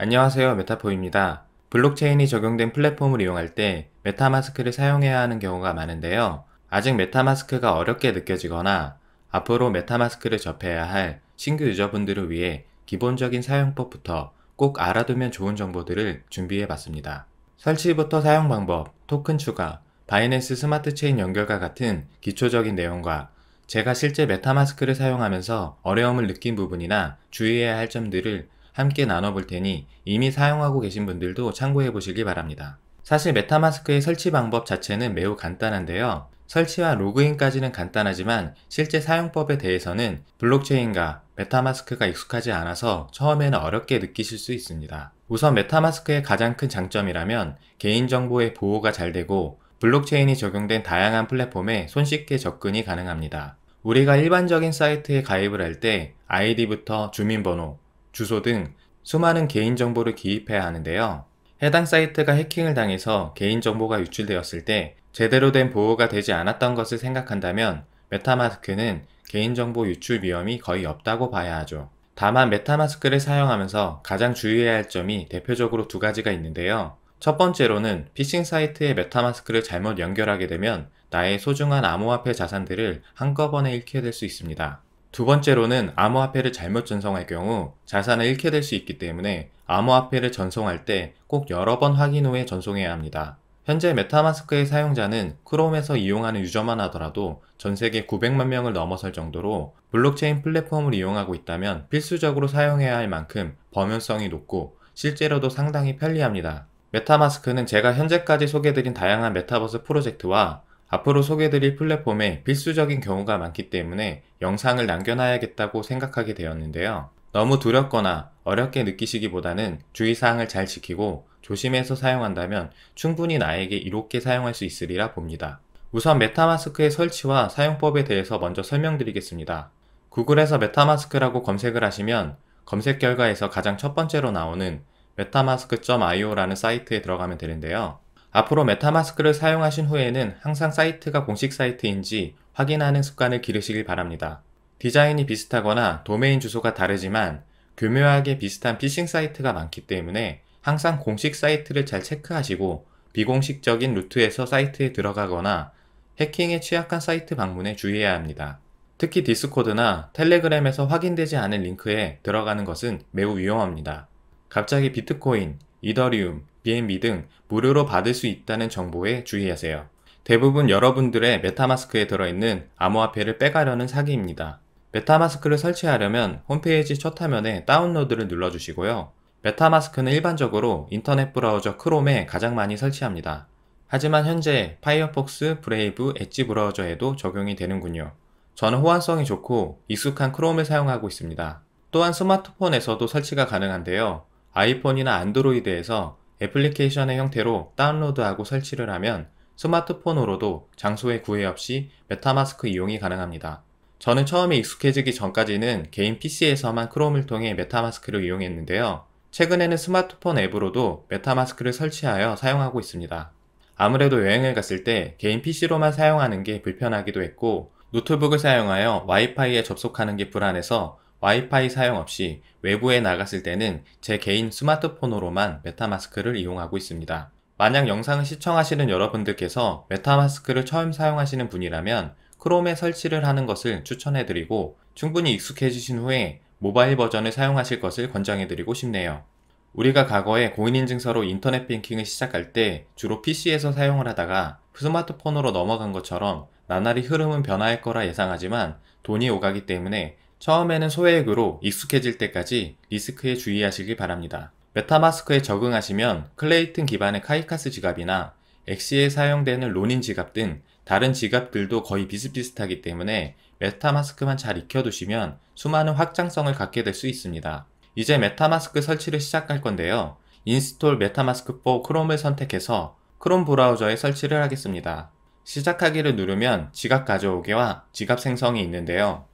안녕하세요. 메타포입니다. 블록체인이 적용된 플랫폼을 이용할 때 메타마스크를 사용해야 하는 경우가 많은데요. 아직 메타마스크가 어렵게 느껴지거나 앞으로 메타마스크를 접해야 할 신규 유저분들을 위해 기본적인 사용법부터 꼭 알아두면 좋은 정보들을 준비해 봤습니다. 설치부터 사용 방법, 토큰 추가, 바이낸스 스마트 체인 연결과 같은 기초적인 내용과 제가 실제 메타마스크를 사용하면서 어려움을 느낀 부분이나 주의해야 할 점들을 함께 나눠볼 테니 이미 사용하고 계신 분들도 참고해 보시기 바랍니다. 사실 메타마스크의 설치 방법 자체는 매우 간단한데요. 설치와 로그인까지는 간단하지만 실제 사용법에 대해서는 블록체인과 메타마스크가 익숙하지 않아서 처음에는 어렵게 느끼실 수 있습니다. 우선 메타마스크의 가장 큰 장점이라면 개인정보의 보호가 잘 되고 블록체인이 적용된 다양한 플랫폼에 손쉽게 접근이 가능합니다. 우리가 일반적인 사이트에 가입을 할 때 아이디부터 주민번호, 주소 등 수많은 개인정보를 기입해야 하는데요. 해당 사이트가 해킹을 당해서 개인정보가 유출되었을 때 제대로 된 보호가 되지 않았던 것을 생각한다면 메타마스크는 개인정보 유출 위험이 거의 없다고 봐야 하죠. 다만 메타마스크를 사용하면서 가장 주의해야 할 점이 대표적으로 두 가지가 있는데요. 첫 번째로는 피싱 사이트에 메타마스크를 잘못 연결하게 되면 나의 소중한 암호화폐 자산들을 한꺼번에 잃게 될 수 있습니다. 두 번째로는 암호화폐를 잘못 전송할 경우 자산을 잃게 될 수 있기 때문에 암호화폐를 전송할 때 꼭 여러 번 확인 후에 전송해야 합니다. 현재 메타마스크의 사용자는 크롬에서 이용하는 유저만 하더라도 전 세계 900만 명을 넘어설 정도로 블록체인 플랫폼을 이용하고 있다면 필수적으로 사용해야 할 만큼 범용성이 높고 실제로도 상당히 편리합니다. 메타마스크는 제가 현재까지 소개드린 다양한 메타버스 프로젝트와 앞으로 소개드릴 해 플랫폼에 필수적인 경우가 많기 때문에 영상을 남겨놔야겠다고 생각하게 되었는데요. 너무 두렵거나 어렵게 느끼시기보다는 주의사항을 잘 지키고 조심해서 사용한다면 충분히 나에게 이롭게 사용할 수 있으리라 봅니다. 우선 메타마스크의 설치와 사용법에 대해서 먼저 설명드리겠습니다. 구글에서 메타마스크라고 검색을 하시면 검색 결과에서 가장 첫 번째로 나오는 메타마스크 i o 라는 사이트에 들어가면 되는데요. 앞으로 메타마스크를 사용하신 후에는 항상 사이트가 공식 사이트인지 확인하는 습관을 기르시길 바랍니다. 디자인이 비슷하거나 도메인 주소가 다르지만 교묘하게 비슷한 피싱 사이트가 많기 때문에 항상 공식 사이트를 잘 체크하시고 비공식적인 루트에서 사이트에 들어가거나 해킹에 취약한 사이트 방문에 주의해야 합니다. 특히 디스코드나 텔레그램에서 확인되지 않은 링크에 들어가는 것은 매우 위험합니다. 갑자기 비트코인, 이더리움, BNB 등 무료로 받을 수 있다는 정보에 주의하세요. 대부분 여러분들의 메타마스크에 들어있는 암호화폐를 빼가려는 사기입니다. 메타마스크를 설치하려면 홈페이지 첫 화면에 다운로드를 눌러주시고요. 메타마스크는 일반적으로 인터넷 브라우저 크롬에 가장 많이 설치합니다. 하지만 현재 파이어폭스, 브레이브, 엣지 브라우저에도 적용이 되는군요. 저는 호환성이 좋고 익숙한 크롬을 사용하고 있습니다. 또한 스마트폰에서도 설치가 가능한데요. 아이폰이나 안드로이드에서 애플리케이션의 형태로 다운로드하고 설치를 하면 스마트폰으로도 장소에 구애 없이 메타마스크 이용이 가능합니다. 저는 처음에 익숙해지기 전까지는 개인 PC에서만 크롬을 통해 메타마스크를 이용했는데요. 최근에는 스마트폰 앱으로도 메타마스크를 설치하여 사용하고 있습니다. 아무래도 여행을 갔을 때 개인 PC로만 사용하는 게 불편하기도 했고 노트북을 사용하여 와이파이에 접속하는 게 불안해서 와이파이 사용 없이 외부에 나갔을 때는 제 개인 스마트폰으로만 메타마스크를 이용하고 있습니다. 만약 영상을 시청하시는 여러분들께서 메타마스크를 처음 사용하시는 분이라면 크롬에 설치를 하는 것을 추천해드리고 충분히 익숙해지신 후에 모바일 버전을 사용하실 것을 권장해드리고 싶네요. 우리가 과거에 고인인증서로 인터넷 뱅킹을 시작할 때 주로 PC에서 사용을 하다가 스마트폰으로 넘어간 것처럼 나날이 흐름은 변화할 거라 예상하지만 돈이 오가기 때문에 처음에는 소액으로 익숙해질 때까지 리스크에 주의하시길 바랍니다. 메타마스크에 적응하시면 클레이튼 기반의 카이카스 지갑이나 엑시에 사용되는 론인 지갑 등 다른 지갑들도 거의 비슷비슷하기 때문에 메타마스크만 잘 익혀두시면 수많은 확장성을 갖게 될 수 있습니다. 이제 메타마스크 설치를 시작할 건데요. 인스톨 메타마스크 4 크롬을 선택해서 크롬 브라우저에 설치를 하겠습니다. 시작하기를 누르면 지갑 가져오기와 지갑 생성이 있는데요.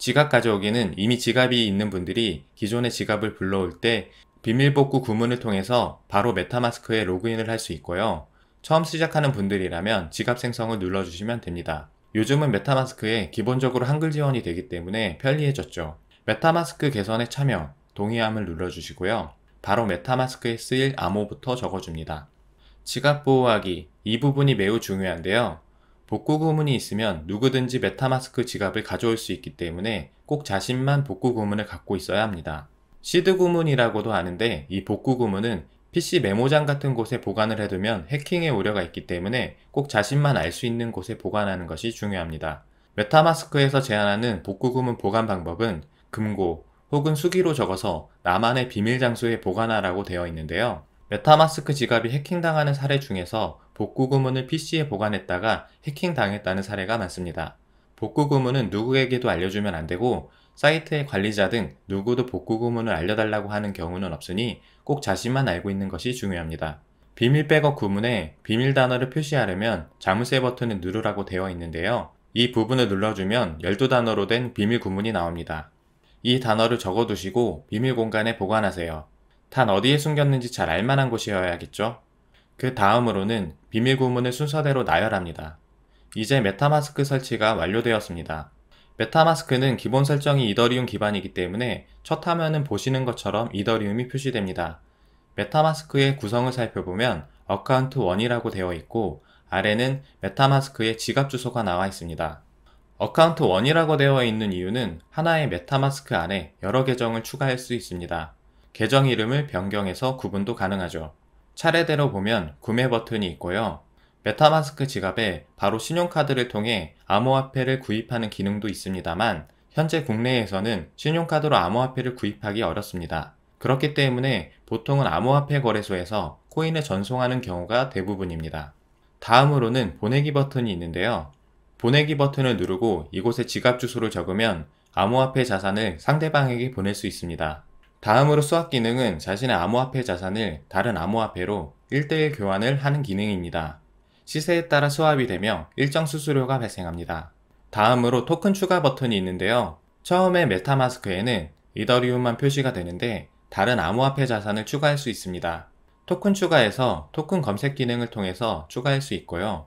지갑 가져오기는 이미 지갑이 있는 분들이 기존의 지갑을 불러올 때 비밀복구 구문을 통해서 바로 메타마스크에 로그인을 할 수 있고요. 처음 시작하는 분들이라면 지갑 생성을 눌러주시면 됩니다. 요즘은 메타마스크에 기본적으로 한글 지원이 되기 때문에 편리해졌죠. 메타마스크 개선에 참여, 동의함을 눌러주시고요. 바로 메타마스크에 쓰일 암호부터 적어줍니다. 지갑 보호하기, 이 부분이 매우 중요한데요. 복구 구문이 있으면 누구든지 메타마스크 지갑을 가져올 수 있기 때문에 꼭 자신만 복구 구문을 갖고 있어야 합니다. 시드 구문이라고도 하는데이 복구 구문은 PC 메모장 같은 곳에 보관을 해두면 해킹의 우려가 있기 때문에 꼭 자신만 알 수 있는 곳에 보관하는 것이 중요합니다. 메타마스크에서 제안하는 복구 구문 보관 방법은 금고 혹은 수기로 적어서 나만의 비밀 장소에 보관하라고 되어 있는데요. 메타마스크 지갑이 해킹당하는 사례 중에서 복구 고문을 PC에 보관했다가 해킹당했다는 사례가 많습니다. 복구 고문은 누구에게도 알려주면 안 되고 사이트의 관리자 등 누구도 복구 고문을 알려달라고 하는 경우는 없으니 꼭 자신만 알고 있는 것이 중요합니다. 비밀 백업 구문에 비밀 단어를 표시하려면 자물쇠 버튼을 누르라고 되어 있는데요. 이 부분을 눌러주면 12단어로 된 비밀 구문이 나옵니다. 이 단어를 적어두시고 비밀 공간에 보관하세요. 단 어디에 숨겼는지 잘 알만한 곳이어야겠죠? 그 다음으로는 비밀 구문을 순서대로 나열합니다. 이제 메타마스크 설치가 완료되었습니다. 메타마스크는 기본 설정이 이더리움 기반이기 때문에 첫 화면은 보시는 것처럼 이더리움이 표시됩니다. 메타마스크의 구성을 살펴보면 어카운트 1이라고 되어 있고 아래는 메타마스크의 지갑 주소가 나와 있습니다. 어카운트 1이라고 되어 있는 이유는 하나의 메타마스크 안에 여러 계정을 추가할 수 있습니다. 계정 이름을 변경해서 구분도 가능하죠. 차례대로 보면 구매 버튼이 있고요. 메타마스크 지갑에 바로 신용카드를 통해 암호화폐를 구입하는 기능도 있습니다만 현재 국내에서는 신용카드로 암호화폐를 구입하기 어렵습니다. 그렇기 때문에 보통은 암호화폐 거래소에서 코인을 전송하는 경우가 대부분입니다. 다음으로는 보내기 버튼이 있는데요. 보내기 버튼을 누르고 이곳에 지갑 주소를 적으면 암호화폐 자산을 상대방에게 보낼 수 있습니다. 다음으로 수학 기능은 자신의 암호화폐 자산을 다른 암호화폐로 1대1 교환을 하는 기능입니다. 시세에 따라 수합이 되며 일정 수수료가 발생합니다. 다음으로 토큰 추가 버튼이 있는데요. 처음에 메타마스크에는 이더리움만 표시가 되는데 다른 암호화폐 자산을 추가할 수 있습니다. 토큰 추가에서 토큰 검색 기능을 통해서 추가할 수 있고요.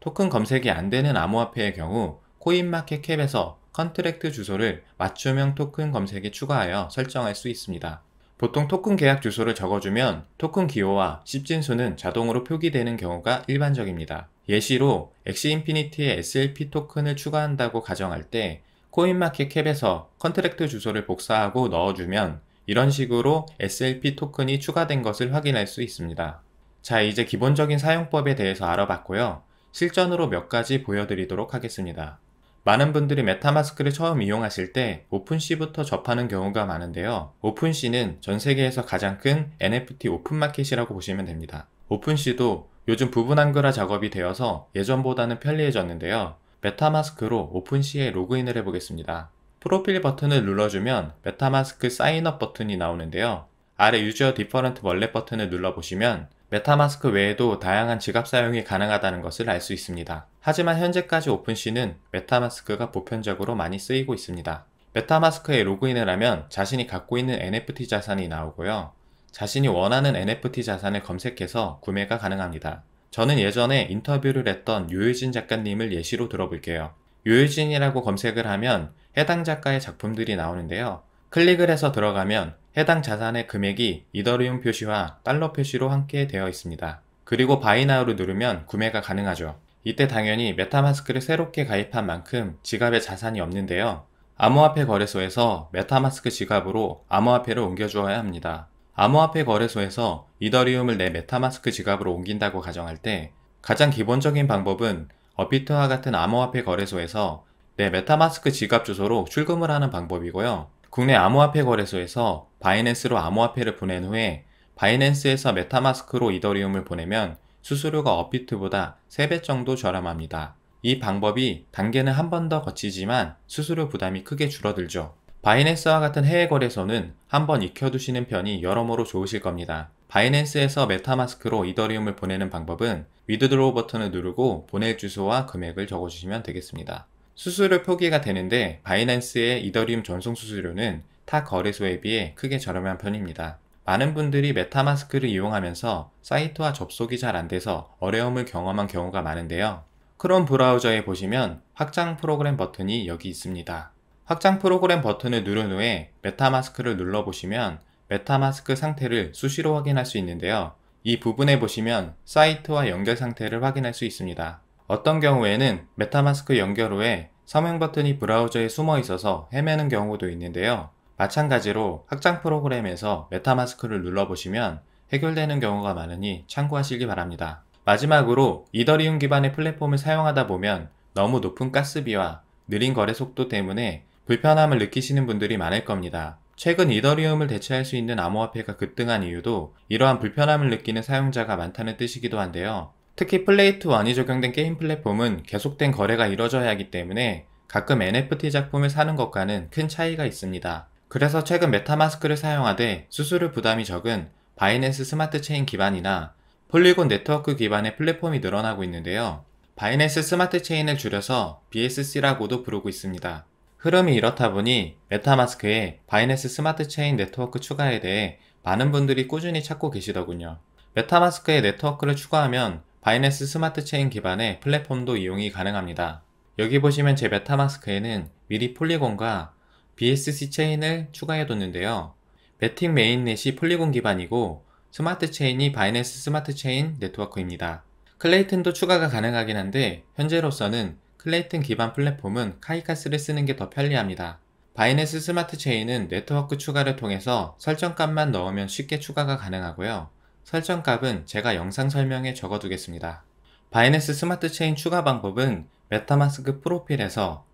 토큰 검색이 안 되는 암호화폐의 경우 코인마켓캡에서 컨트랙트 주소를 맞춤형 토큰 검색에 추가하여 설정할 수 있습니다. 보통 토큰 계약 주소를 적어주면 토큰 기호와 십진수는 자동으로 표기되는 경우가 일반적입니다. 예시로 엑시인피니티의 SLP 토큰을 추가한다고 가정할 때 코인마켓 캡에서 컨트랙트 주소를 복사하고 넣어주면 이런 식으로 SLP 토큰이 추가된 것을 확인할 수 있습니다. 자, 이제 기본적인 사용법에 대해서 알아봤고요. 실전으로 몇 가지 보여드리도록 하겠습니다. 많은 분들이 메타마스크를 처음 이용하실 때 오픈씨부터 접하는 경우가 많은데요. 오픈씨는 전 세계에서 가장 큰 NFT 오픈마켓이라고 보시면 됩니다. 오픈씨도 요즘 부분 한글화 작업이 되어서 예전보다는 편리해졌는데요. 메타마스크로 오픈씨에 로그인을 해보겠습니다. 프로필 버튼을 눌러주면 메타마스크 사인업 버튼이 나오는데요. 아래 유저 디퍼런트 원래 버튼을 눌러보시면 메타마스크 외에도 다양한 지갑 사용이 가능하다는 것을 알 수 있습니다. 하지만 현재까지 오픈시는 메타마스크가 보편적으로 많이 쓰이고 있습니다. 메타마스크에 로그인을 하면 자신이 갖고 있는 NFT 자산이 나오고요. 자신이 원하는 NFT 자산을 검색해서 구매가 가능합니다. 저는 예전에 인터뷰를 했던 유효진 작가님을 예시로 들어볼게요. 유효진이라고 검색을 하면 해당 작가의 작품들이 나오는데요. 클릭을 해서 들어가면 해당 자산의 금액이 이더리움 표시와 달러 표시로 함께 되어 있습니다. 그리고 바이나우를 누르면 구매가 가능하죠. 이때 당연히 메타마스크를 새롭게 가입한 만큼 지갑에 자산이 없는데요. 암호화폐 거래소에서 메타마스크 지갑으로 암호화폐를 옮겨주어야 합니다. 암호화폐 거래소에서 이더리움을 내 메타마스크 지갑으로 옮긴다고 가정할 때 가장 기본적인 방법은 어피트와 같은 암호화폐 거래소에서 내 메타마스크 지갑 주소로 출금을 하는 방법이고요. 국내 암호화폐 거래소에서 바이낸스로 암호화폐를 보낸 후에 바이낸스에서 메타마스크로 이더리움을 보내면 수수료가 업비트보다 3배 정도 저렴합니다. 이 방법이 단계는 한 번 더 거치지만 수수료 부담이 크게 줄어들죠. 바이낸스와 같은 해외 거래소는 한 번 익혀두시는 편이 여러모로 좋으실 겁니다. 바이낸스에서 메타마스크로 이더리움을 보내는 방법은 위드드로우 버튼을 누르고 보낼 주소와 금액을 적어주시면 되겠습니다. 수수료 표기가 되는데 바이낸스의 이더리움 전송 수수료는 타 거래소에 비해 크게 저렴한 편입니다. 많은 분들이 메타마스크를 이용하면서 사이트와 접속이 잘 안 돼서 어려움을 경험한 경우가 많은데요. 크롬 브라우저에 보시면 확장 프로그램 버튼이 여기 있습니다. 확장 프로그램 버튼을 누른 후에 메타마스크를 눌러보시면 메타마스크 상태를 수시로 확인할 수 있는데요. 이 부분에 보시면 사이트와 연결 상태를 확인할 수 있습니다. 어떤 경우에는 메타마스크 연결 후에 서명 버튼이 브라우저에 숨어 있어서 헤매는 경우도 있는데요. 마찬가지로 확장 프로그램에서 메타마스크를 눌러보시면 해결되는 경우가 많으니 참고하시기 바랍니다. 마지막으로 이더리움 기반의 플랫폼을 사용하다 보면 너무 높은 가스비와 느린 거래 속도 때문에 불편함을 느끼시는 분들이 많을 겁니다. 최근 이더리움을 대체할 수 있는 암호화폐가 급등한 이유도 이러한 불편함을 느끼는 사용자가 많다는 뜻이기도 한데요. 특히 플레이트1이 적용된 게임 플랫폼은 계속된 거래가 이뤄져야 하기 때문에 가끔 NFT 작품을 사는 것과는 큰 차이가 있습니다. 그래서 최근 메타마스크를 사용하되 수수료 부담이 적은 바이낸스 스마트 체인 기반이나 폴리곤 네트워크 기반의 플랫폼이 늘어나고 있는데요. 바이낸스 스마트 체인을 줄여서 BSC라고도 부르고 있습니다. 흐름이 이렇다 보니 메타마스크에 바이낸스 스마트 체인 네트워크 추가에 대해 많은 분들이 꾸준히 찾고 계시더군요. 메타마스크에 네트워크를 추가하면 바이낸스 스마트 체인 기반의 플랫폼도 이용이 가능합니다. 여기 보시면 제 메타마스크에는 미리 폴리곤과 BSC 체인을 추가해뒀는데요. 배팅 메인넷이 폴리곤 기반이고 스마트 체인이 바이낸스 스마트 체인 네트워크입니다. 클레이튼도 추가가 가능하긴 한데 현재로서는 클레이튼 기반 플랫폼은 카이카스를 쓰는 게 더 편리합니다. 바이낸스 스마트 체인은 네트워크 추가를 통해서 설정값만 넣으면 쉽게 추가가 가능하고요. 설정값은 제가 영상 설명에 적어두겠습니다. 바이낸스 스마트 체인 추가 방법은 메타마스크 프로필에서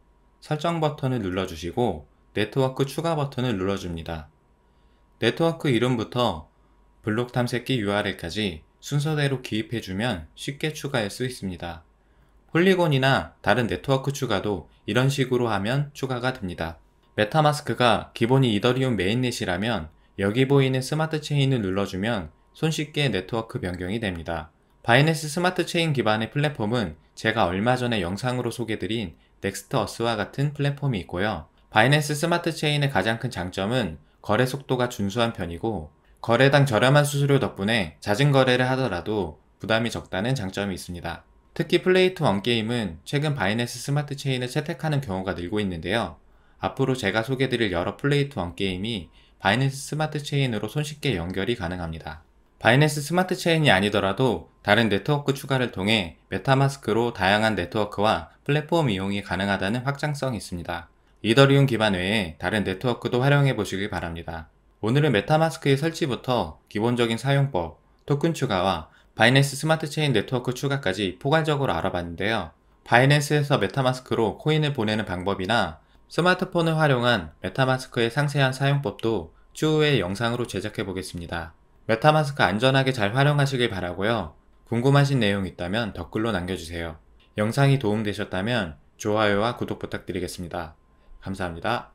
설정 버튼을 눌러주시고 네트워크 추가 버튼을 눌러줍니다. 네트워크 이름부터 블록 탐색기 URL까지 순서대로 기입해주면 쉽게 추가할 수 있습니다. 폴리곤이나 다른 네트워크 추가도 이런 식으로 하면 추가가 됩니다. 메타마스크가 기본이 이더리움 메인넷이라면 여기 보이는 스마트 체인을 눌러주면 손쉽게 네트워크 변경이 됩니다. 바이낸스 스마트 체인 기반의 플랫폼은 제가 얼마 전에 영상으로 소개드린 넥스트어스와 같은 플랫폼이 있고요. 바이낸스 스마트 체인의 가장 큰 장점은 거래 속도가 준수한 편이고 거래당 저렴한 수수료 덕분에 잦은 거래를 하더라도 부담이 적다는 장점이 있습니다. 특히 플레이트 원게임은 최근 바이낸스 스마트 체인을 채택하는 경우가 늘고 있는데요. 앞으로 제가 소개드릴 여러 플레이트 원게임이 바이낸스 스마트 체인으로 손쉽게 연결이 가능합니다. 바이낸스 스마트 체인이 아니더라도 다른 네트워크 추가를 통해 메타마스크로 다양한 네트워크와 플랫폼 이용이 가능하다는 확장성이 있습니다. 이더리움 기반 외에 다른 네트워크도 활용해 보시기 바랍니다. 오늘은 메타마스크의 설치부터 기본적인 사용법, 토큰 추가와 바이낸스 스마트 체인 네트워크 추가까지 포괄적으로 알아봤는데요. 바이낸스에서 메타마스크로 코인을 보내는 방법이나 스마트폰을 활용한 메타마스크의 상세한 사용법도 추후에 영상으로 제작해 보겠습니다. 메타마스크 안전하게 잘 활용하시길 바라고요. 궁금하신 내용 있다면 댓글로 남겨주세요. 영상이 도움되셨다면 좋아요와 구독 부탁드리겠습니다. 감사합니다.